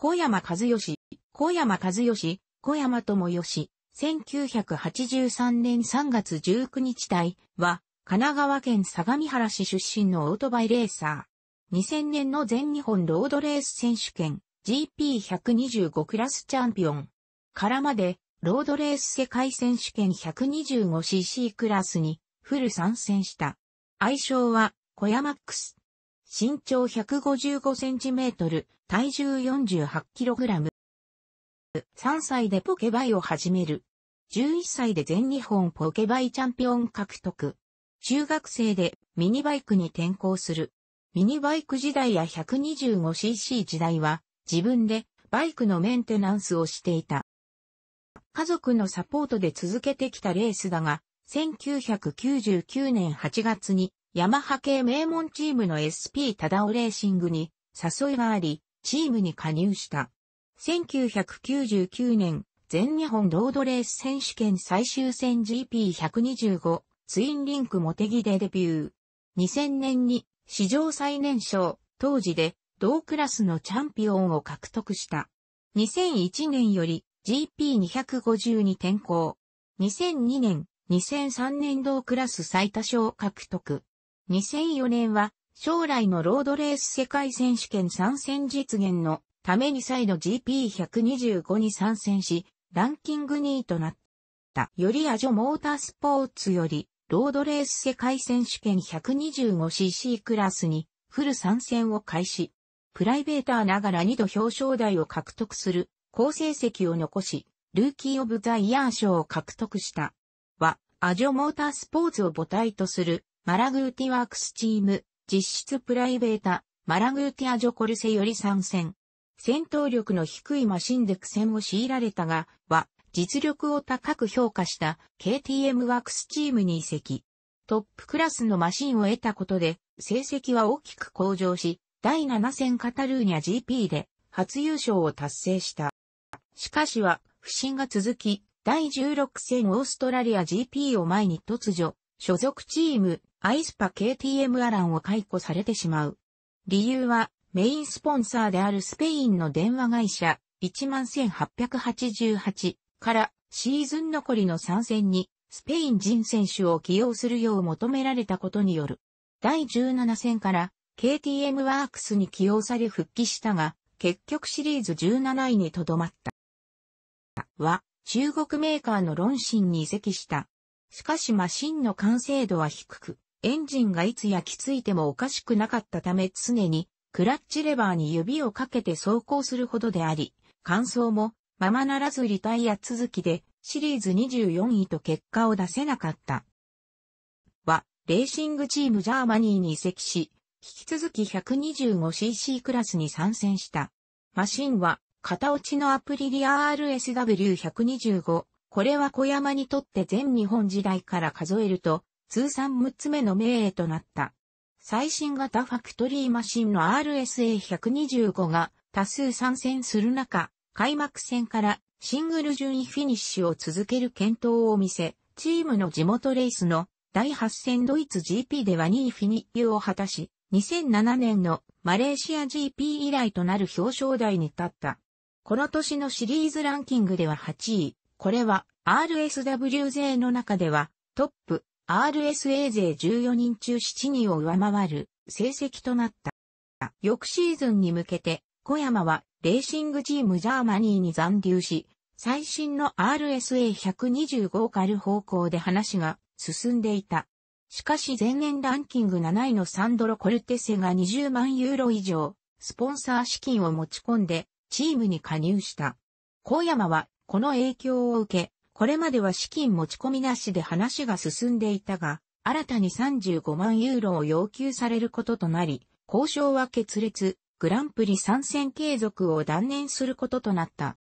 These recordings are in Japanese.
小山和義、小山和義、小山智義、1983年3月19日隊は、神奈川県相模原市出身のオートバイレーサー。2000年の全日本ロードレース選手権 GP125 クラスチャンピオンからまでロードレース世界選手権 125cc クラスにフル参戦した。愛称は小山ックス。身長155センチメートル、体重48キログラム。3歳でポケバイを始める。11歳で全日本ポケバイチャンピオン獲得。中学生でミニバイクに転向する。ミニバイク時代や 125cc 時代は自分でバイクのメンテナンスをしていた。家族のサポートで続けてきたレースだが、1999年8月にヤマハ系名門チームの SP タダオレーシングに誘いがあり、チームに加入した。1999年、全日本ロードレース選手権最終戦 GP125 ツインリンクモテギでデビュー。2000年に史上最年少、当時で同クラスのチャンピオンを獲得した。2001年より GP250 に転向。2002年、2003年同クラス最多勝獲得。2004年は、将来のロードレース世界選手権参戦実現のために再度 GP125 に参戦し、ランキング2位となった。よりアジョモータースポーツより、ロードレース世界選手権 125cc クラスにフル参戦を開始。プライベーターながら2度表彰台を獲得する好成績を残し、ルーキー・オブ・ザ・イヤー賞を獲得した。は、アジョモータースポーツを母体とするマラグーティワークスチーム、実質プライベータ、マラグーティアジョコルセより参戦。戦闘力の低いマシンで苦戦を強いられたが、は、実力を高く評価した KTM ワークスチームに移籍。トップクラスのマシンを得たことで、成績は大きく向上し、第7戦カタルーニャ GP で初優勝を達成した。しかしは、不振が続き、第16戦オーストラリア GP を前に突如、所属チームアイスパ KTM アランを解雇されてしまう。理由は、メインスポンサーであるスペインの電話会社、11888からシーズン残りの参戦に、スペイン人選手を起用するよう求められたことによる。第17戦から KTM ワークスに起用され復帰したが、結局シリーズ17位にとどまった。は、中国メーカーの論心に移籍した。しかしマシンの完成度は低く、エンジンがいつ焼きついてもおかしくなかったため常にクラッチレバーに指をかけて走行するほどであり、乾燥もままならずリタイア続きでシリーズ24位と結果を出せなかった。は、レーシングチームジャーマニーに移籍し、引き続き 125cc クラスに参戦した。マシンは、型落ちのアプリリア RSW125。これは小山にとって全日本時代から数えると、通算6つ目の名営となった。最新型ファクトリーマシンの RSA125 が多数参戦する中、開幕戦からシングル順位フィニッシュを続ける検討を見せ、チームの地元レースの第8戦ドイツ GP では2位フィニッシュを果たし、2007年のマレーシア GP 以来となる表彰台に立った。この年のシリーズランキングでは8位。これは RSW 勢の中ではトップ RSA 勢14人中7人を上回る成績となった。翌シーズンに向けて、小山はレーシングチームジャーマニーに残留し、最新の RSA125 を狩る方向で話が進んでいた。しかし前年ランキング7位のサンドロ・コルテセが20万ユーロ以上、スポンサー資金を持ち込んで、チームに加入した。小山は、この影響を受け、これまでは資金持ち込みなしで話が進んでいたが、新たに35万ユーロを要求されることとなり、交渉は決裂、グランプリ参戦継続を断念することとなった。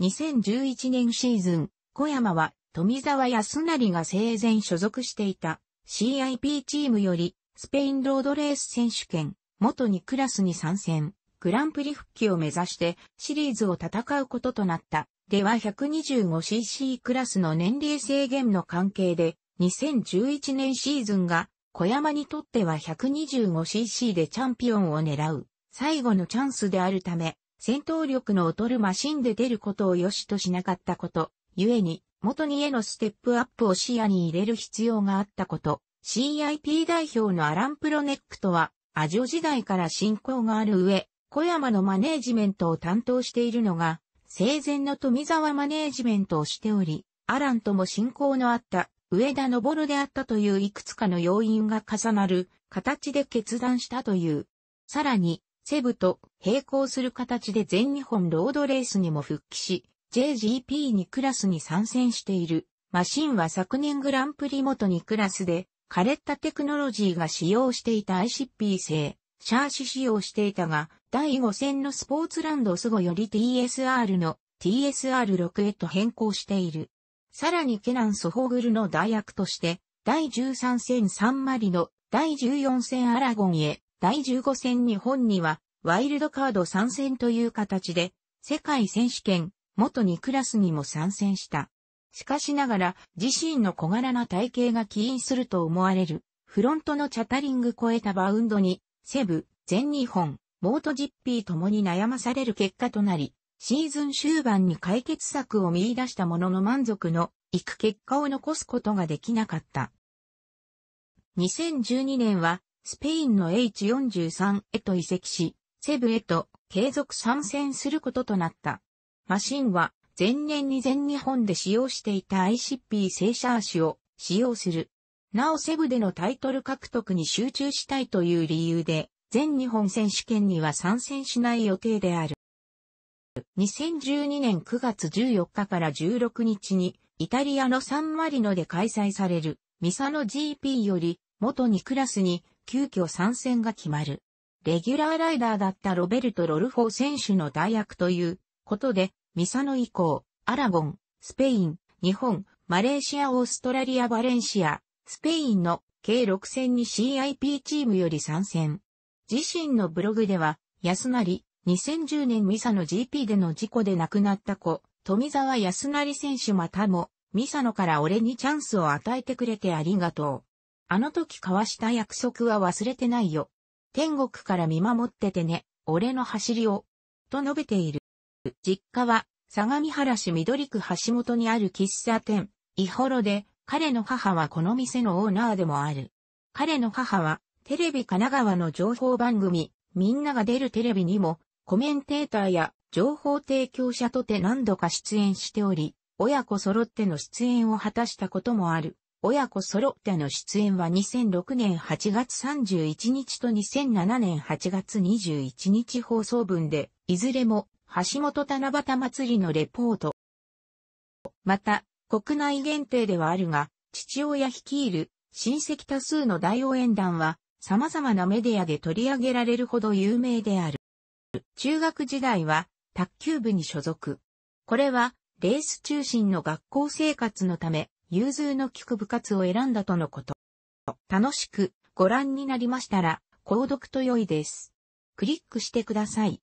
2011年シーズン、小山は富沢康成が生前所属していた CIP チームよりスペインロードレース選手権元2クラスに参戦、グランプリ復帰を目指してシリーズを戦うこととなったでは 125cc クラスの年齢制限の関係で、2011年シーズンが小山にとっては 125cc でチャンピオンを狙う最後のチャンスであるため、戦闘力の劣るマシンで出ることを良しとしなかったこと、ゆえに、元にへのステップアップを視野に入れる必要があったこと、CIP 代表のアラン・プロネックとは、アジョ時代から進行がある上、小山のマネージメントを担当しているのが、生前の富沢マネージメントをしており、アランとも親交のあった上田昇であったといういくつかの要因が重なる形で決断したという。さらに、セブと並行する形で全日本ロードレースにも復帰し、JGP2 クラスに参戦している。マシンは昨年グランプリ元にクラスで、カレッタテクノロジーが使用していた ICP 製、シャーシ使用していたが、第5戦のスポーツランドスゴより TSR の TSR6 へと変更している。さらにケナン・ソホグルの代役として、第13戦サンマリの、第14戦アラゴンへ、第15戦日本には、ワイルドカード参戦という形で、世界選手権、元2クラスにも参戦した。しかしながら、自身の小柄な体型が起因すると思われる、フロントのチャタリング超えたバウンドに、セブ、全日本、モートジッピーともに悩まされる結果となり、シーズン終盤に解決策を見出したものの満足のいく結果を残すことができなかった。2012年はスペインの H43 へと移籍し、セブへと継続参戦することとなった。マシンは前年に全日本で使用していた ICP 正社足を使用する。なおセブでのタイトル獲得に集中したいという理由で、全日本選手権には参戦しない予定である。2012年9月14日から16日に、イタリアのサンマリノで開催される、ミサノ GP より、元2クラスに、急遽参戦が決まる。レギュラーライダーだったロベルト・ロルフォー選手の代役ということで、ミサノ以降、アラゴン、スペイン、日本、マレーシア、オーストラリア、バレンシア、スペインの計6戦に CIP チームより参戦。自身のブログでは、安成、2010年ミサの GP での事故で亡くなった子、富沢安成選手またも、ミサノから俺にチャンスを与えてくれてありがとう。あの時交わした約束は忘れてないよ。天国から見守っててね、俺の走りを。と述べている。実家は、相模原市緑区橋本にある喫茶店、イホロで、彼の母はこの店のオーナーでもある。彼の母は、テレビ神奈川の情報番組、みんなが出るテレビにも、コメンテーターや情報提供者とて何度か出演しており、親子揃っての出演を果たしたこともある。親子揃っての出演は2006年8月31日と2007年8月21日放送分で、いずれも橋本七夕祭りのレポート。また、国内限定ではあるが、父親率いる親戚多数の大応援団は、様々なメディアで取り上げられるほど有名である。中学時代は卓球部に所属。これはレース中心の学校生活のため融通の利く部活を選んだとのこと。楽しくご覧になりましたら購読と良いです。クリックしてください。